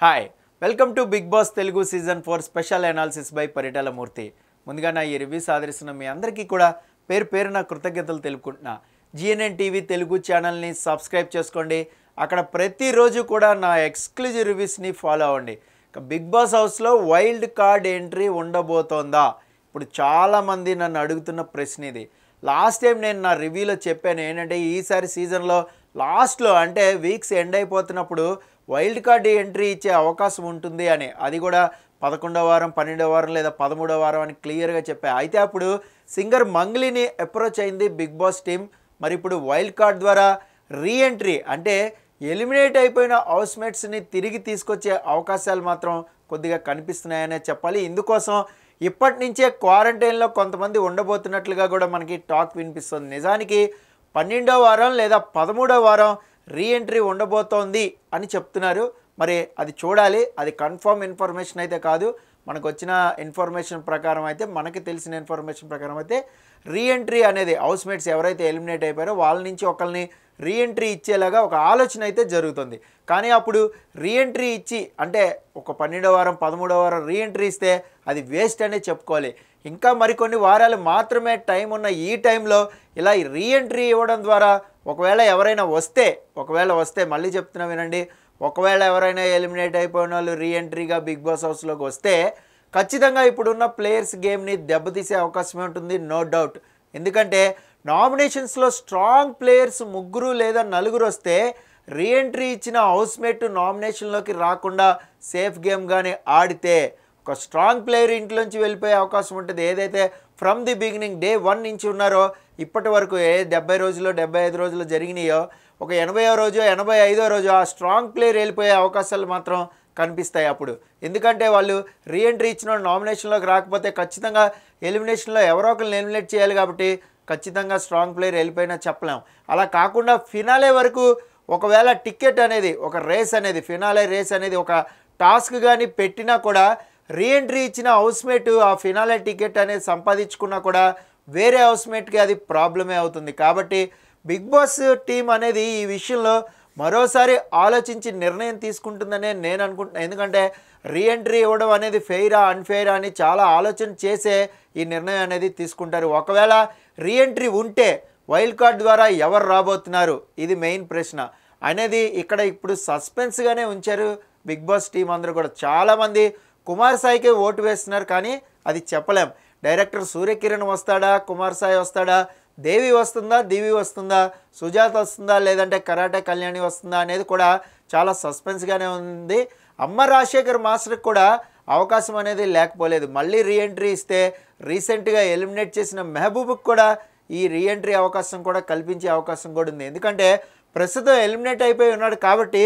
hi welcome to Bigg Boss Telugu season four special analysis by Paritala Murthy ముందుగా నా ఈ reviews ఆదరిస్తున్న మీ అందరికీ కూడా పేరు పేరు నా కృతజ్ఞతలు తెలుపుకుంటున్నా జిఎన్ఎన్ టీవీ తెలుగు ఛానల్ని సబ్స్క్రైబ్ చేసుకోండి అక్కడ ప్రతిరోజు కూడా నా ఎక్స్క్లూజివ్ రివ్యూస్ని ఫాలో అవ్వండి ఇక బిగ్ బాస్ హౌస్లో వైల్డ్ కార్డ్ ఎంట్రీ ఉండబోతోందా ఇప్పుడు చాలామంది నన్ను అడుగుతున్న ప్రశ్న ఇది లాస్ట్ టైం నేను నా రివ్యూలో చెప్పాను ఏంటంటే ఈసారి సీజన్లో లాస్ట్లో అంటే వీక్స్ ఎండ్ అయిపోతున్నప్పుడు వైల్డ్ కార్డ్ ఎంట్రీ ఇచ్చే అవకాశం ఉంటుంది అని అది కూడా పదకొండవ వారం పన్నెండవ వారం లేదా పదమూడవ వారం అని క్లియర్గా చెప్పా అయితే అప్పుడు సింగర్ మంగ్లీని అప్రోచ్ అయింది బిగ్ బాస్ టీం మరి ఇప్పుడు వైల్డ్ కార్డ్ ద్వారా రీఎంట్రీ అంటే ఎలిమినేట్ అయిపోయిన హౌస్మేట్స్ని తిరిగి తీసుకొచ్చే అవకాశాలు మాత్రం కొద్దిగా కనిపిస్తున్నాయనే చెప్పాలి ఇందుకోసం ఇప్పటి నుంచే క్వారంటైన్లో కొంతమంది ఉండబోతున్నట్లుగా కూడా మనకి టాక్ వినిపిస్తుంది నిజానికి పన్నెండో వారం లేదా పదమూడో వారం రీఎంట్రీ ఉండబోతోంది అని చెప్తున్నారు మరి అది చూడాలి అది కన్ఫర్మ్ ఇన్ఫర్మేషన్ అయితే కాదు మనకు వచ్చిన ఇన్ఫర్మేషన్ ప్రకారం అయితే మనకి తెలిసిన ఇన్ఫర్మేషన్ ప్రకారం అయితే రీఎంట్రీ అనేది హౌస్ మేట్స్ ఎవరైతే ఎలిమినేట్ అయిపోయారో వాళ్ళ నుంచి ఒకరిని రీఎంట్రీ ఇచ్చేలాగా ఒక ఆలోచన అయితే జరుగుతుంది కానీ అప్పుడు రీఎంట్రీ ఇచ్చి అంటే ఒక పన్నెండో వారం పదమూడో వారం రీఎంట్రీ ఇస్తే అది వేస్ట్ అనే చెప్పుకోవాలి ఇంకా మరికొన్ని వారాలు మాత్రమే టైం ఉన్న ఈ టైంలో ఇలా రీఎంట్రీ ఇవ్వడం ద్వారా ఒకవేళ ఎవరైనా వస్తే ఒకవేళ వస్తే మళ్ళీ చెప్తున్నా వినండి ఒకవేళ ఎవరైనా ఎలిమినేట్ అయిపోయిన వాళ్ళు రీఎంట్రీగా బిగ్ బాస్ హౌస్లోకి వస్తే ఖచ్చితంగా ఇప్పుడున్న ప్లేయర్స్ గేమ్ని దెబ్బతీసే అవకాశమే ఉంటుంది నో డౌట్ ఎందుకంటే నామినేషన్స్లో స్ట్రాంగ్ ప్లేయర్స్ ముగ్గురు లేదా నలుగురు వస్తే రీఎంట్రీ ఇచ్చిన హౌస్ మేట్ నామినేషన్లోకి రాకుండా సేఫ్ గేమ్ కానీ ఆడితే ఒక స్ట్రాంగ్ ప్లేయర్ ఇంట్లోంచి వెళ్ళిపోయే అవకాశం ఉంటుంది ఏదైతే from the beginning day one నుంచి ఉన్నారో ఇప్పటి వరకు ఏ డెబ్బై రోజుల్లో డెబ్బై ఐదు రోజుల్లో జరిగినాయో ఒక ఎనభై రోజు ఎనభై ఐదో రోజు ఆ స్ట్రాంగ్ ప్లేయర్ వెళ్ళిపోయే అవకాశాలు మాత్రం కనిపిస్తాయి అప్పుడు ఎందుకంటే వాళ్ళు రీఎంట్రీ ఇచ్చిన నామినేషన్లోకి రాకపోతే ఖచ్చితంగా ఎలిమినేషన్లో ఎవరో ఒకరిని ఎలిమినేట్ చేయాలి కాబట్టి ఖచ్చితంగా స్ట్రాంగ్ ప్లేయర్ వెళ్ళిపోయినా చెప్పలేం అలా కాకుండా ఫినాలే వరకు ఒకవేళ టికెట్ అనేది ఒక రేస్ అనేది ఫినాలే రేస్ అనేది ఒక టాస్క్ కానీ పెట్టినా కూడా రీఎంట్రీ ఇచ్చిన హౌస్మేట్ ఆ ఫినాలే టికెట్ అనేది సంపాదించుకున్నా కూడా వేరే హౌస్మేట్కి అది ప్రాబ్లమే అవుతుంది కాబట్టి బిగ్ బాస్ టీం అనేది ఈ విషయంలో మరోసారి ఆలోచించి నిర్ణయం తీసుకుంటుందనే నేను అనుకుంటున్నాను ఎందుకంటే రీఎంట్రీ ఇవ్వడం అనేది ఫెయిరా అన్ఫెయిరా అని చాలా ఆలోచన చేసే ఈ నిర్ణయం అనేది తీసుకుంటారు ఒకవేళ రీఎంట్రీ ఉంటే వైల్డ్ కార్డ్ ద్వారా ఎవరు రాబోతున్నారు ఇది మెయిన్ ప్రశ్న అనేది ఇక్కడ ఇప్పుడు సస్పెన్స్గానే ఉంచారు బిగ్ బాస్ టీం అందరూ కూడా చాలామంది కుమార్ సాయికే ఓటు వేస్తున్నారు కానీ అది చెప్పలేం డైరెక్టర్ సూర్యకిరణ్ వస్తాడా కుమార్ సాయి వస్తాడా దేవి వస్తుందా దివి వస్తుందా సుజాత వస్తుందా లేదంటే కరాటే కళ్యాణి వస్తుందా అనేది కూడా చాలా సస్పెన్స్గానే ఉంది అమ్మ రాజశేఖర్ మాస్టర్కి కూడా అవకాశం అనేది లేకపోలేదు మళ్ళీ రీఎంట్రీ ఇస్తే రీసెంట్గా ఎలిమినేట్ చేసిన మెహబూబుకి కూడా ఈ రీఎంట్రీ అవకాశం కూడా కల్పించే అవకాశం కూడా ఉంది ఎందుకంటే ప్రస్తుతం ఎలిమినేట్ అయిపోయి ఉన్నాడు కాబట్టి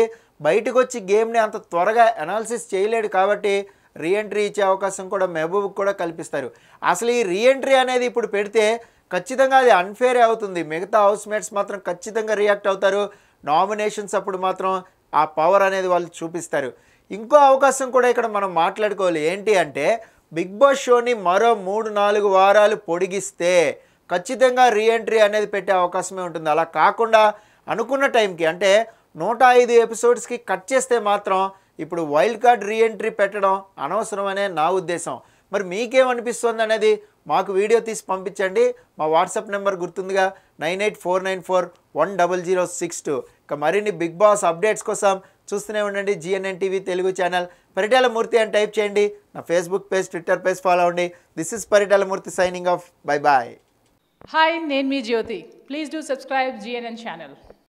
బయటకు వచ్చి గేమ్ని అంత త్వరగా అనాలిసిస్ చేయలేడు కాబట్టి రీఎంట్రీ ఇచ్చే అవకాశం కూడా మెహబూబ్ కూడా కల్పిస్తారు అసలు ఈ రీఎంట్రీ అనేది ఇప్పుడు పెడితే ఖచ్చితంగా అది అన్ఫేర్ అవుతుంది మిగతా హౌస్ మేట్స్ మాత్రం ఖచ్చితంగా రియాక్ట్ అవుతారు నామినేషన్స్ అప్పుడు మాత్రం ఆ పవర్ అనేది వాళ్ళు చూపిస్తారు ఇంకో అవకాశం కూడా ఇక్కడ మనం మాట్లాడుకోవాలి ఏంటి అంటే బిగ్ బాస్ షోని మరో మూడు నాలుగు వారాలు పొడిగిస్తే ఖచ్చితంగా రీఎంట్రీ అనేది పెట్టే అవకాశమే ఉంటుంది అలా కాకుండా అనుకున్న టైంకి అంటే నూట ఐదు ఎపిసోడ్స్కి కట్ చేస్తే మాత్రం ఇప్పుడు వైల్డ్ కార్డ్ రీఎంట్రీ పెట్టడం అనవసరమనే నా ఉద్దేశం మరి మీకేమనిపిస్తుంది అనేది మాకు వీడియో తీసి పంపించండి మా వాట్సాప్ నెంబర్ గుర్తుందిగా nine eight four nine four one double zero six two ఇక మరిన్ని బిగ్ బాస్ అప్డేట్స్ కోసం చూస్తూనే ఉండండి GNN TV Telugu channel Paritala Murthy అని టైప్ చేయండి నా Facebook page Twitter page follow అవ్వండి this is Paritala Murthy signing off bye bye hi నేను మీ Jyothi please do subscribe GNN channel